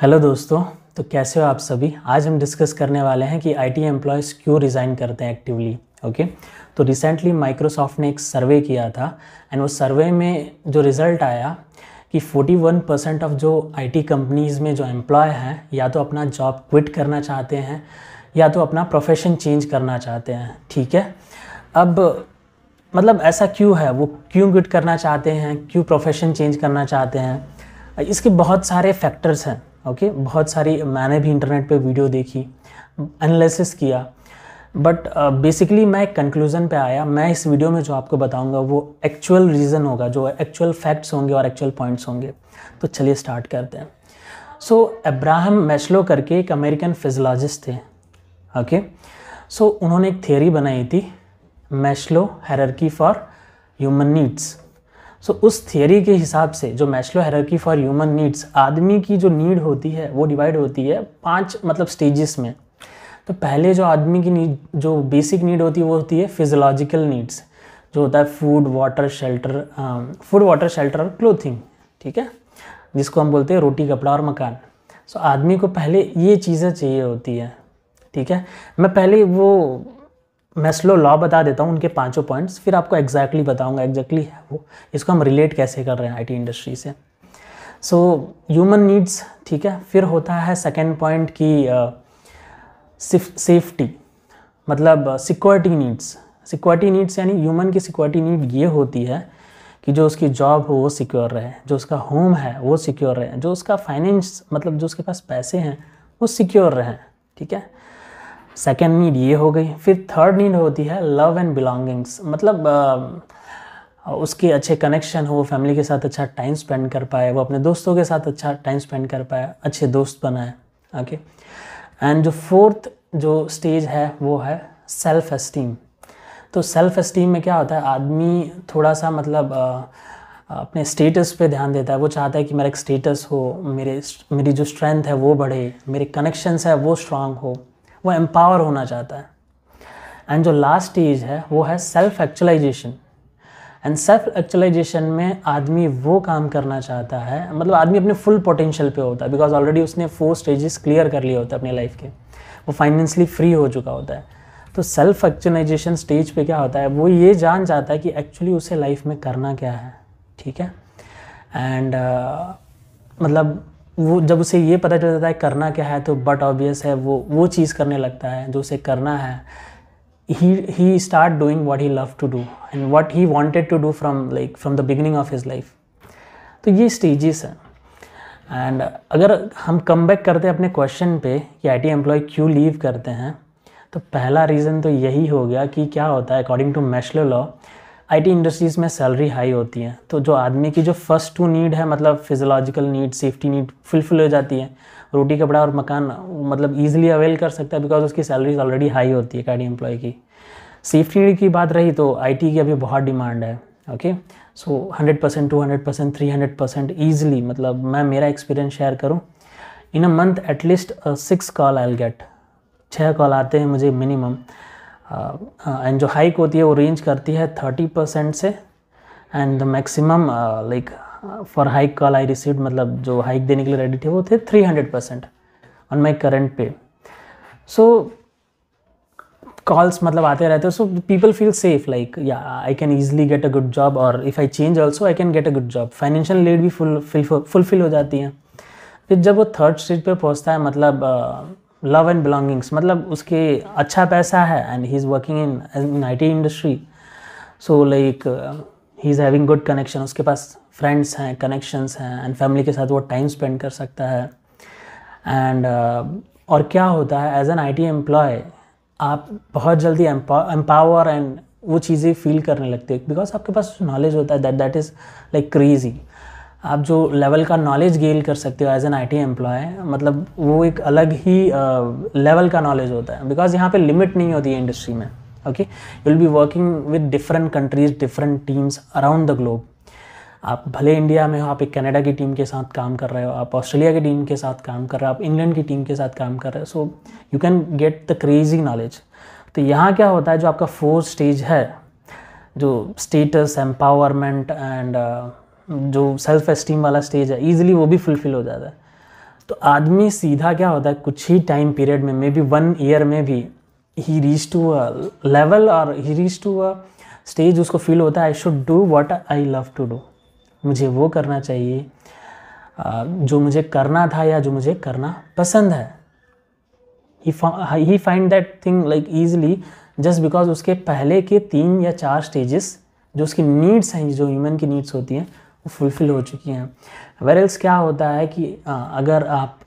Hello दोस्तों तो कैसे हो आप सभी आज हम डिस्कस करने वाले हैं कि आईटी एम्प्लॉयज़ क्यों रिज़ाइन करते हैं एक्टिवली ओके तो रिसेंटली माइक्रोसॉफ्ट ने एक सर्वे किया था एंड वो सर्वे में जो रिज़ल्ट आया कि 41 परसेंट ऑफ जो आईटी कंपनीज़ में जो एम्प्लॉय हैं या तो अपना जॉब क्विट करना चाहते हैं या तो अपना प्रोफेशन चेंज करना चाहते हैं ठीक है अब मतलब ऐसा क्यों है वो क्यों क्विट करना चाहते हैं क्यों प्रोफेशन चेंज करना चाहते हैं इसके बहुत सारे फैक्टर्स हैं ओके okay? बहुत सारी मैंने भी इंटरनेट पे वीडियो देखी एनालिसिस किया बट बेसिकली uh, मैं एक कंक्लूज़न पे आया मैं इस वीडियो में जो आपको बताऊंगा वो एक्चुअल रीज़न होगा जो एक्चुअल फैक्ट्स होंगे और एक्चुअल पॉइंट्स होंगे तो चलिए स्टार्ट करते हैं सो अब्राहम मैशलो करके एक अमेरिकन फिजोलॉजिस्ट थे ओके okay? सो so, उन्होंने एक थियोरी बनाई थी Maslow hierarchy for human needs so so, उस थियरी के हिसाब से जो Maslow hierarchy for human needs आदमी की जो नीड होती है वो डिवाइड होती है पांच मतलब स्टेजेस में तो पहले जो आदमी की नीड जो बेसिक नीड होती है वो होती है फिजोलॉजिकल नीड्स जो होता है food water shelter food water shelter और क्लोथिंग ठीक है जिसको हम बोलते हैं रोटी कपड़ा और मकान सो so, आदमी को पहले ये चीज़ें चाहिए होती है ठीक है मैं पहले वो मैस्लो लॉ बता देता हूँ उनके पांचों पॉइंट्स फिर आपको एग्जैक्टली exactly बताऊँगा एग्जैक्टली exactly वो इसको हम रिलेट कैसे कर रहे हैं आईटी इंडस्ट्री से सो ह्यूमन नीड्स ठीक है फिर होता है सेकेंड पॉइंट की सेफ्टी मतलब सिक्योरिटी नीड्स सिक्योरिटी नीड्स यानी ह्यूमन की सिक्योरिटी नीड ये होती है कि जो उसकी जॉब हो वो सिक्योर रहे जो उसका होम है वो सिक्योर रहे जो उसका फाइनेंस मतलब जो उसके पास पैसे हैं वो सिक्योर रहें ठीक है सेकेंड नीड ये हो गई फिर थर्ड नीड होती है लव एंड बिलोंगिंग्स मतलब आ, उसके अच्छे कनेक्शन हो फैमिली के साथ अच्छा टाइम स्पेंड कर पाए वो अपने दोस्तों के साथ अच्छा टाइम स्पेंड कर पाए अच्छे दोस्त बनाए ओके एंड जो फोर्थ जो स्टेज है वो है सेल्फ एस्टीम तो सेल्फ एस्टीम में क्या होता है आदमी थोड़ा सा मतलब आ, अपने स्टेटस पे ध्यान देता है वो चाहता है कि मेरा एक स्टेटस हो मेरे मेरी जो स्ट्रेंथ है वो बढ़े मेरे कनेक्शंस है वो स्ट्रांग हो वो एम्पावर होना चाहता है एंड जो लास्ट स्टेज है वो है self actualisation and self actualisation में आदमी वो काम करना चाहता है मतलब आदमी अपने फुल पोटेंशियल पे होता है बिकॉज ऑलरेडी उसने फोर स्टेजेस क्लियर कर लिए होते हैं अपनी लाइफ के वो फाइनेंशली फ्री हो चुका होता है तो सेल्फ एक्चुअलाइजेशन स्टेज पे क्या होता है वो ये जान जाता है कि एक्चुअली उसे लाइफ में करना क्या है ठीक है एंड uh, मतलब वो जब उसे ये पता चल जाता है करना क्या है तो बट ऑबियस है वो वो चीज़ करने लगता है जो उसे करना है he he start doing what he love to do and what he wanted to do from like from the beginning of his life तो ये स्टेजेस हैं एंड अगर हम कम बैक करते हैं अपने क्वेश्चन पे कि आई टी एम्प्लॉय क्यों लीव करते हैं तो पहला रीज़न तो यही हो गया कि क्या होता है according to Maslow law IT industries में सैलरी हाई होती है तो जो आदमी की जो फर्स्ट टू नीड है मतलब physiological need safety need fulfil हो जाती है रोटी कपड़ा और मकान मतलब ईजिली अवेल कर सकता है बिकॉज उसकी सैलरी ऑलरेडी हाई होती है कार्डी एम्प्लॉय की सेफ्टी की बात रही तो आईटी की अभी बहुत डिमांड है okay so hundred percent two hundred percent three hundred percent easily मतलब मैं मेरा एक्सपीरियंस शेयर करूँ in a month at least six call I get छः कॉल आते हैं मुझे मिनिमम एंड uh, uh, जो हाइक होती है वो रेंज करती है थर्टी परसेंट से and the maximum like for hike call I receive मतलब जो हाइक देने के लिए रेडी थे वो थे three hundred percent on my current pay so calls मतलब आते रहते हैं so people feel safe like yeah I can easily get a good job और if I change also I can get a good job financial lead भी fulfil हो जाती है फिर जब वो थर्ड स्टेज पर पहुँचता है मतलब uh, लव एंड बिलोंगिंग्स मतलब उसके अच्छा पैसा है and he is working in in I T industry so like he is having good connection उसके पास फ्रेंड्स हैं कनेक्शंस हैं एंड फैमिली के साथ वो टाइम स्पेंड कर सकता है एंड uh, और क्या होता है as an I T employee आप बहुत जल्दी एम्पावर एंड वो चीज़ें फील करने लगते हैं बिकॉज आपके पास नॉलेज होता है that that is like crazy आप जो लेवल का नॉलेज गेन कर सकते हो एज एन आईटी एम्प्लॉय मतलब वो एक अलग ही लेवल का नॉलेज होता है बिकॉज यहाँ पे लिमिट नहीं होती है इंडस्ट्री में okay you will be working with different countries different teams around the globe आप भले इंडिया में हो आप एक कनाडा की टीम के साथ काम कर रहे हो आप ऑस्ट्रेलिया की टीम के साथ काम कर रहे हो आप इंग्लैंड की टीम के साथ काम कर रहे हो so you can get the crazy knowledge तो यहाँ क्या होता है जो आपका फोर्थ स्टेज है जो स्टेटस एम्पावरमेंट एंड जो सेल्फ एस्टीम वाला स्टेज है ईजिली वो भी फुलफिल हो जाता है तो आदमी सीधा क्या होता है कुछ ही टाइम पीरियड में मे बी वन ईयर में भी he reach to a level और he reach to a stage उसको फील होता है I should do what I love to do मुझे वो करना चाहिए जो मुझे करना था या जो मुझे करना पसंद है he find that thing like easily just because उसके पहले के तीन या चार स्टेजेस जो उसकी नीड्स हैं जो ह्यूमन की नीड्स होती हैं वो फुलफ़िल हो चुकी हैं वेरल्स क्या होता है कि अगर आप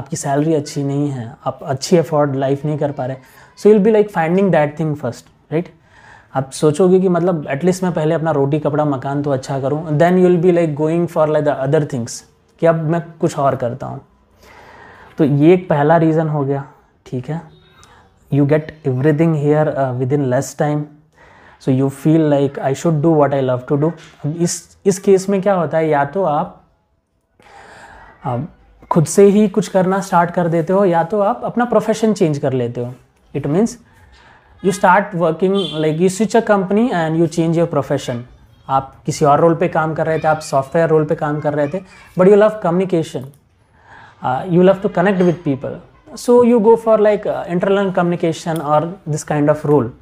आपकी सैलरी अच्छी नहीं है आप अच्छी अफोर्ड लाइफ नहीं कर पा रहे so will be like finding that thing first right आप सोचोगे कि मतलब एटलीस्ट मैं पहले अपना रोटी कपड़ा मकान तो अच्छा करूँ then you will be like going for like the other things कि अब मैं कुछ और करता हूँ तो ये एक पहला रीज़न हो गया ठीक है you get everything here within less time so you feel like I should do what I love to do इस इस केस में क्या होता है या तो आप खुद से ही कुछ करना स्टार्ट कर देते हो या तो आप अपना प्रोफेशन चेंज कर लेते हो it means you start working like you switch a company and you change your profession आप किसी और रोल पे काम कर रहे थे आप सॉफ्टवेयर रोल पे काम कर रहे थे but you love communication you love to connect with people so you go for like internal communication और दिस काइंड ऑफ रोल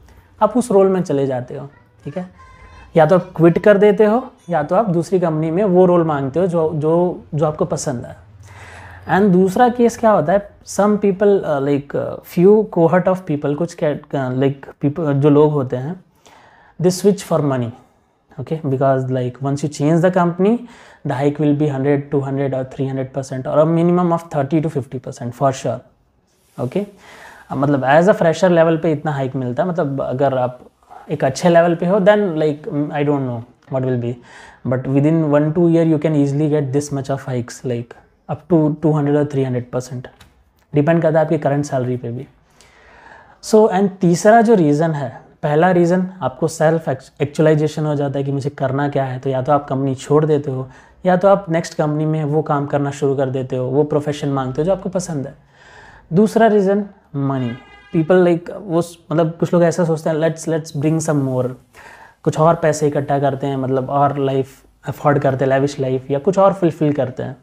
आप उस रोल में चले जाते हो ठीक है या तो आप क्विट कर देते हो या तो आप दूसरी कंपनी में वो रोल मांगते हो जो जो जो आपको पसंद है एंड दूसरा केस क्या होता है some people like few cohort of people कुछ लाइक पीपल uh, जो लोग होते हैं they switch for money okay because like once you change the company the hike will be hundred two hundred और थ्री हंड्रेड परसेंट और minimum of thirty to fifty percent for sure okay मतलब as a fresher level पे इतना hike मिलता है मतलब अगर आप एक अच्छे लेवल पे हो then like I don't know will be but within one two year you can easily get this much of hikes like up to two hundred और थ्री हंड्रेड परसेंट डिपेंड करता है आपकी current salary पे भी सो so, and तीसरा जो reason है पहला रीज़न आपको सेल्फ एक्चुअलाइजेशन हो जाता है कि मुझे करना क्या है तो या तो आप कंपनी छोड़ देते हो या तो आप नेक्स्ट कंपनी में वो काम करना शुरू कर देते हो वो प्रोफेशन मांगते हो जो आपको पसंद है दूसरा रीज़न मनी पीपल लाइक वो मतलब कुछ लोग ऐसा सोचते हैं let's let's bring some more कुछ और पैसे इकट्ठा करते हैं मतलब और लाइफ अफोर्ड करते हैं लेविश लाइफ या कुछ और फुलफिल करते हैं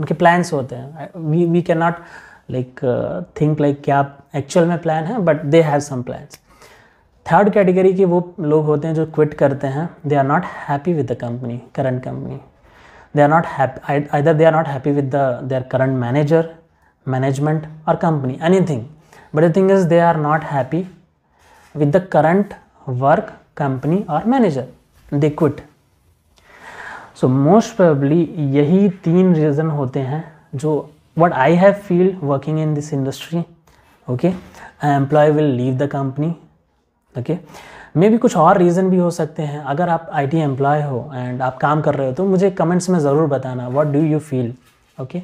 उनके प्लान्स होते हैं we we can not like think like क्या एक्चुअल में प्लान है but they have some plans third category के वो लोग होते हैं जो क्विट करते हैं they are not happy with the company current company they are not happy either they are not happy with the their current manager management और company anything but the thing is they are not happy with the current work company or manager they quit so most probably यही तीन reason होते हैं जो what I have feel working in this industry okay employee will leave the company okay मे भी कुछ और reason भी हो सकते हैं अगर आप आई टी एम्प्लॉय हो एंड आप काम कर रहे हो तो मुझे कमेंट्स में ज़रूर बताना what do you feel okay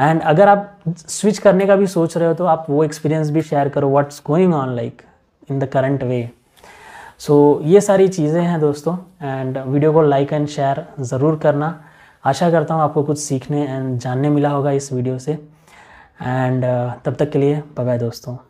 and अगर आप स्विच करने का भी सोच रहे हो तो आप वो एक्सपीरियंस भी शेयर करो what's going on like in the current way so ये सारी चीज़ें हैं दोस्तों एंड वीडियो को लाइक एंड शेयर ज़रूर करना आशा करता हूँ आपको कुछ सीखने एंड जानने मिला होगा इस वीडियो से एंड uh, तब तक के लिए बाय दोस्तों